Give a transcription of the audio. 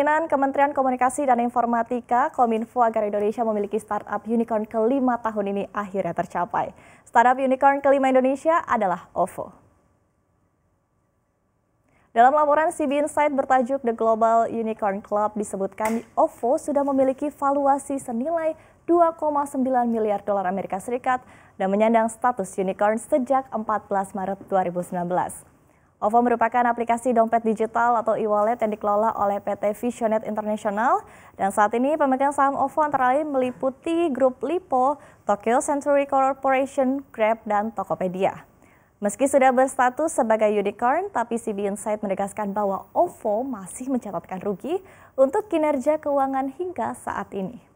keinginan Kementerian Komunikasi dan Informatika Kominfo agar Indonesia memiliki startup unicorn kelima tahun ini akhirnya tercapai. Startup unicorn kelima Indonesia adalah OVO. Dalam laporan CB Insight bertajuk The Global Unicorn Club disebutkan OVO sudah memiliki valuasi senilai 2,9 miliar dolar Amerika Serikat dan menyandang status unicorn sejak 14 Maret 2019. OVO merupakan aplikasi dompet digital atau e-wallet yang dikelola oleh PT Visionet International dan saat ini pemegang saham OVO antara lain meliputi grup Lipo, Tokyo Century Corporation, Grab, dan Tokopedia. Meski sudah berstatus sebagai unicorn, tapi CB Insight menegaskan bahwa OVO masih mencatatkan rugi untuk kinerja keuangan hingga saat ini.